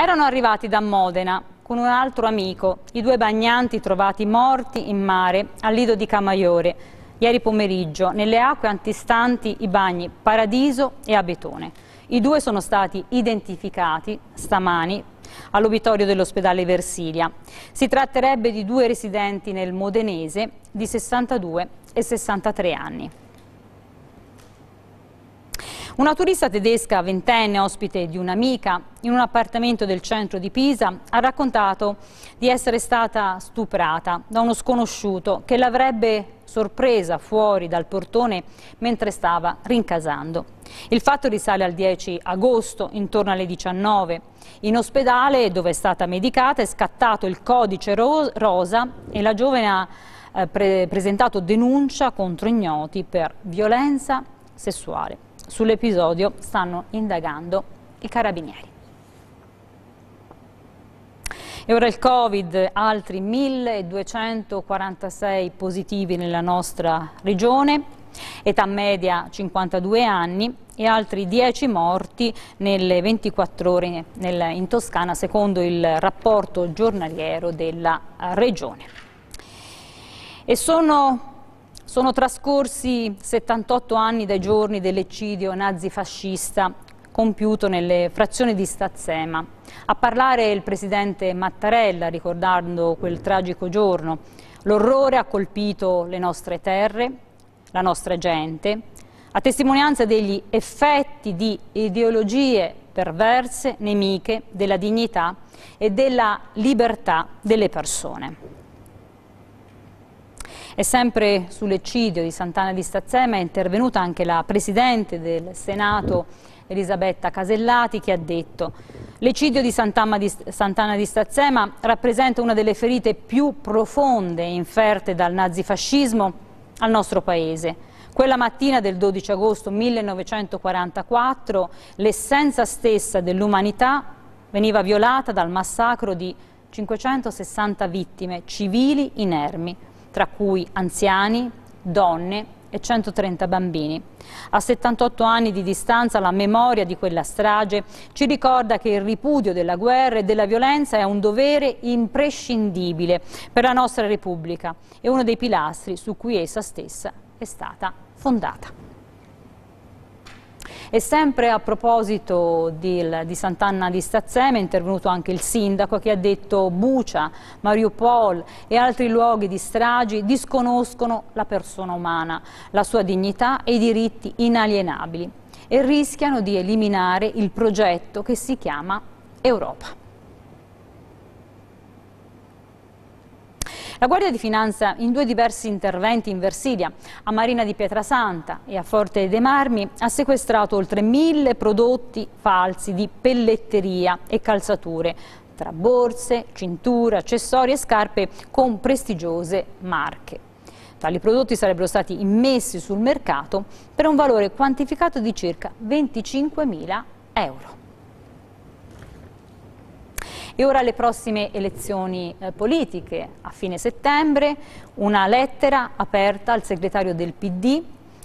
Erano arrivati da Modena con un altro amico, i due bagnanti trovati morti in mare al lido di Camaiore, ieri pomeriggio, nelle acque antistanti i bagni Paradiso e Abetone. I due sono stati identificati stamani all'obitorio dell'ospedale Versilia. Si tratterebbe di due residenti nel Modenese di 62 e 63 anni. Una turista tedesca ventenne, ospite di un'amica, in un appartamento del centro di Pisa, ha raccontato di essere stata stuprata da uno sconosciuto che l'avrebbe sorpresa fuori dal portone mentre stava rincasando. Il fatto risale al 10 agosto, intorno alle 19. In ospedale, dove è stata medicata, è scattato il codice rosa e la giovane ha eh, pre presentato denuncia contro ignoti per violenza sessuale. Sull'episodio stanno indagando i carabinieri. E ora il Covid, altri 1246 positivi nella nostra regione, età media 52 anni e altri 10 morti nelle 24 ore in Toscana secondo il rapporto giornaliero della regione. E sono sono trascorsi 78 anni dai giorni dell'eccidio nazifascista compiuto nelle frazioni di Stazzema. A parlare il presidente Mattarella ricordando quel tragico giorno. L'orrore ha colpito le nostre terre, la nostra gente, a testimonianza degli effetti di ideologie perverse, nemiche della dignità e della libertà delle persone. E sempre sull'eccidio di Sant'Anna di Stazzema è intervenuta anche la Presidente del Senato, Elisabetta Casellati, che ha detto L'eccidio di Sant'Anna di, Stazzema rappresenta una delle ferite più profonde inferte dal nazifascismo al nostro Paese. Quella mattina del 12 agosto 1944 l'essenza stessa dell'umanità veniva violata dal massacro di 560 vittime civili inermi tra cui anziani, donne e 130 bambini. A 78 anni di distanza la memoria di quella strage ci ricorda che il ripudio della guerra e della violenza è un dovere imprescindibile per la nostra Repubblica e uno dei pilastri su cui essa stessa è stata fondata. E sempre a proposito di, di Sant'Anna di Stazzema è intervenuto anche il sindaco che ha detto Bucia, Mariupol e altri luoghi di stragi disconoscono la persona umana, la sua dignità e i diritti inalienabili e rischiano di eliminare il progetto che si chiama Europa. La Guardia di Finanza in due diversi interventi in Versilia, a Marina di Pietrasanta e a Forte dei Marmi, ha sequestrato oltre mille prodotti falsi di pelletteria e calzature, tra borse, cinture, accessori e scarpe con prestigiose marche. Tali prodotti sarebbero stati immessi sul mercato per un valore quantificato di circa 25.000 euro. E ora le prossime elezioni eh, politiche, a fine settembre, una lettera aperta al segretario del PD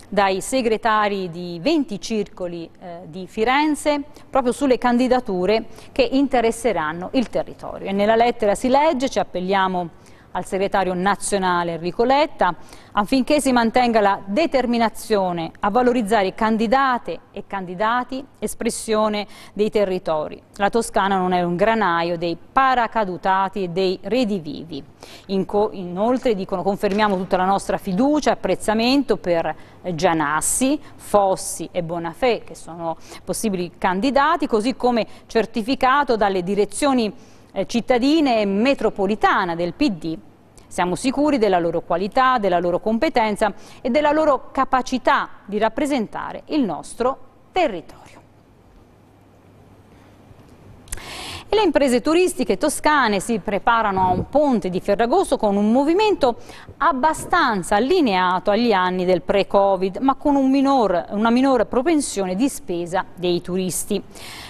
dai segretari di 20 circoli eh, di Firenze proprio sulle candidature che interesseranno il territorio. E nella lettera si legge, ci appelliamo al segretario nazionale Enrico Letta affinché si mantenga la determinazione a valorizzare candidate e candidati espressione dei territori. La Toscana non è un granaio dei paracadutati e dei redivivi. inoltre dicono confermiamo tutta la nostra fiducia e apprezzamento per Gianassi, Fossi e Bonafè che sono possibili candidati così come certificato dalle direzioni eh, cittadine e metropolitana del PD. Siamo sicuri della loro qualità, della loro competenza e della loro capacità di rappresentare il nostro territorio. E le imprese turistiche toscane si preparano a un ponte di Ferragosto con un movimento abbastanza allineato agli anni del pre-Covid, ma con un minor, una minore propensione di spesa dei turisti.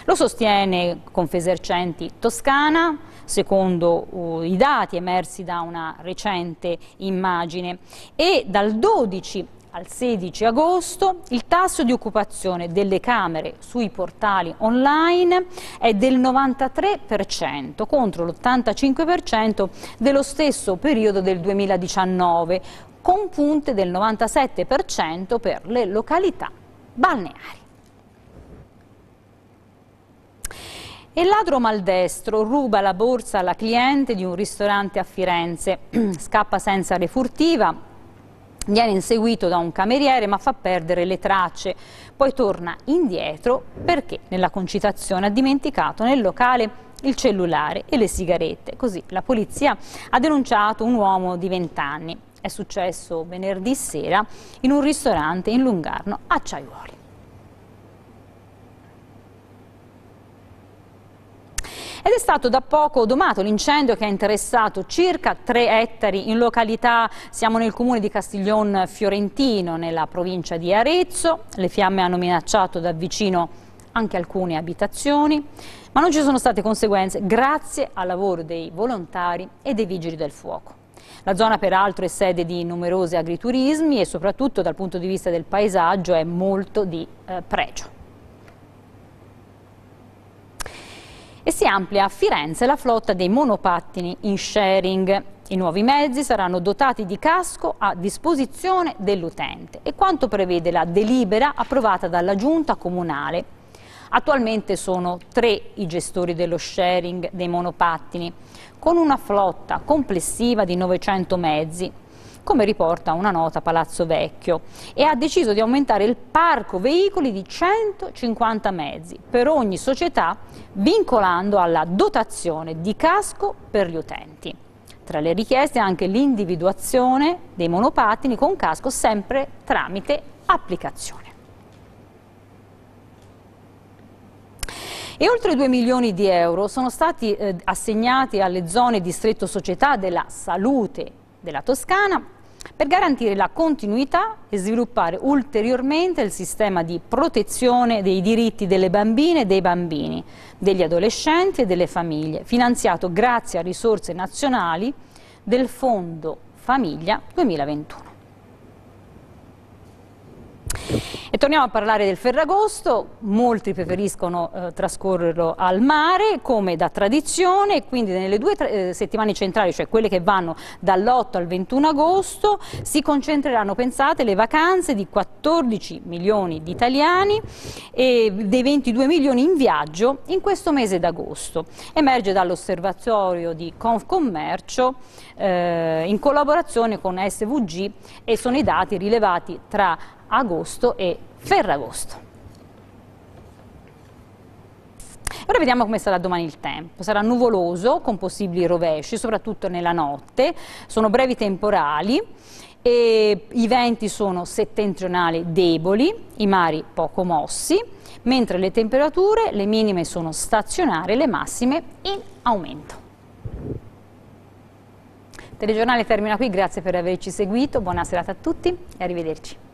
Lo sostiene Confesercenti Toscana, secondo uh, i dati emersi da una recente immagine, e dal 12 al 16 agosto il tasso di occupazione delle camere sui portali online è del 93% contro l'85% dello stesso periodo del 2019 con punte del 97% per le località balneari. E ladro maldestro ruba la borsa alla cliente di un ristorante a Firenze, scappa senza refurtiva, Viene inseguito da un cameriere ma fa perdere le tracce, poi torna indietro perché nella concitazione ha dimenticato nel locale il cellulare e le sigarette. Così la polizia ha denunciato un uomo di 20 anni. È successo venerdì sera in un ristorante in Lungarno Acciaiuoli. ed è stato da poco domato l'incendio che ha interessato circa 3 ettari in località, siamo nel comune di Castiglion Fiorentino, nella provincia di Arezzo, le fiamme hanno minacciato da vicino anche alcune abitazioni, ma non ci sono state conseguenze grazie al lavoro dei volontari e dei vigili del fuoco. La zona peraltro è sede di numerosi agriturismi e soprattutto dal punto di vista del paesaggio è molto di eh, pregio. e si amplia a Firenze la flotta dei monopattini in sharing. I nuovi mezzi saranno dotati di casco a disposizione dell'utente e quanto prevede la delibera approvata dalla Giunta Comunale. Attualmente sono tre i gestori dello sharing dei monopattini, con una flotta complessiva di 900 mezzi, come riporta una nota Palazzo Vecchio, e ha deciso di aumentare il parco veicoli di 150 mezzi per ogni società, vincolando alla dotazione di casco per gli utenti. Tra le richieste anche l'individuazione dei monopattini con casco sempre tramite applicazione. E oltre 2 milioni di euro sono stati eh, assegnati alle zone distretto società della salute della Toscana per garantire la continuità e sviluppare ulteriormente il sistema di protezione dei diritti delle bambine e dei bambini, degli adolescenti e delle famiglie, finanziato grazie a risorse nazionali del Fondo Famiglia 2021. Torniamo a parlare del Ferragosto, molti preferiscono eh, trascorrerlo al mare come da tradizione, quindi nelle due eh, settimane centrali, cioè quelle che vanno dall'8 al 21 agosto, si concentreranno, pensate, le vacanze di 14 milioni di italiani e dei 22 milioni in viaggio in questo mese d'agosto. Emerge dall'osservatorio di Confcommercio eh, in collaborazione con SVG e sono i dati rilevati tra agosto e Ferragosto. Ora vediamo come sarà domani il tempo. Sarà nuvoloso con possibili rovesci, soprattutto nella notte. Sono brevi temporali e i venti sono settentrionali deboli, i mari poco mossi, mentre le temperature, le minime sono stazionarie, le massime in aumento. telegiornale termina qui, grazie per averci seguito, buona serata a tutti e arrivederci.